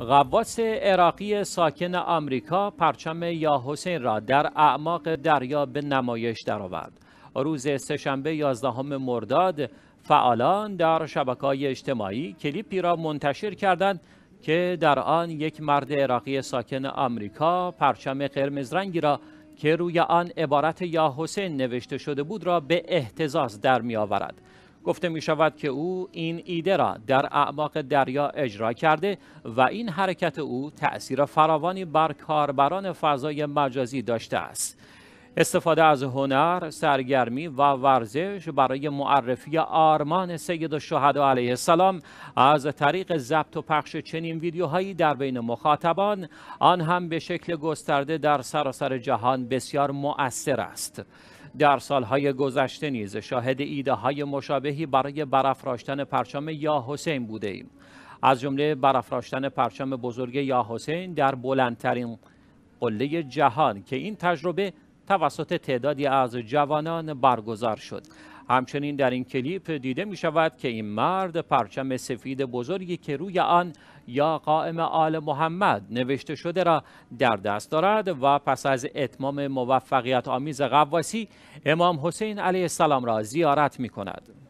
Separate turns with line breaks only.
غواص عراقی ساکن آمریکا پرچم یا حسین را در اعماق دریا به نمایش درآورد. روز سهشنبه 11 مرداد فعالان در شبکه‌های اجتماعی کلیپی را منتشر کردند که در آن یک مرد عراقی ساکن آمریکا پرچم قرمز رنگی را که روی آن عبارت یا حسین نوشته شده بود را به احتزاز در می گفته می شود که او این ایده را در اعماق دریا اجرا کرده و این حرکت او تأثیر فراوانی بر کاربران فضای مجازی داشته است. استفاده از هنر، سرگرمی و ورزش برای معرفی آرمان سید الشهدا علیه السلام از طریق ضبط و پخش چنین ویدیوهایی در بین مخاطبان آن هم به شکل گسترده در سراسر جهان بسیار مؤثر است. در سالهای گذشته نیز شاهد ایده های مشابهی برای برافراشتن پرچم یا حسین بوده ایم. از جمله برافراشتن پرچم بزرگ یا حسین در بلندترین قله جهان که این تجربه توسط تعدادی از جوانان برگزار شد همچنین در این کلیپ دیده می شود که این مرد پرچم سفید بزرگی که روی آن یا قائم آل محمد نوشته شده را در دست دارد و پس از اتمام موفقیت آمیز غواسی امام حسین علیه السلام را زیارت می کند.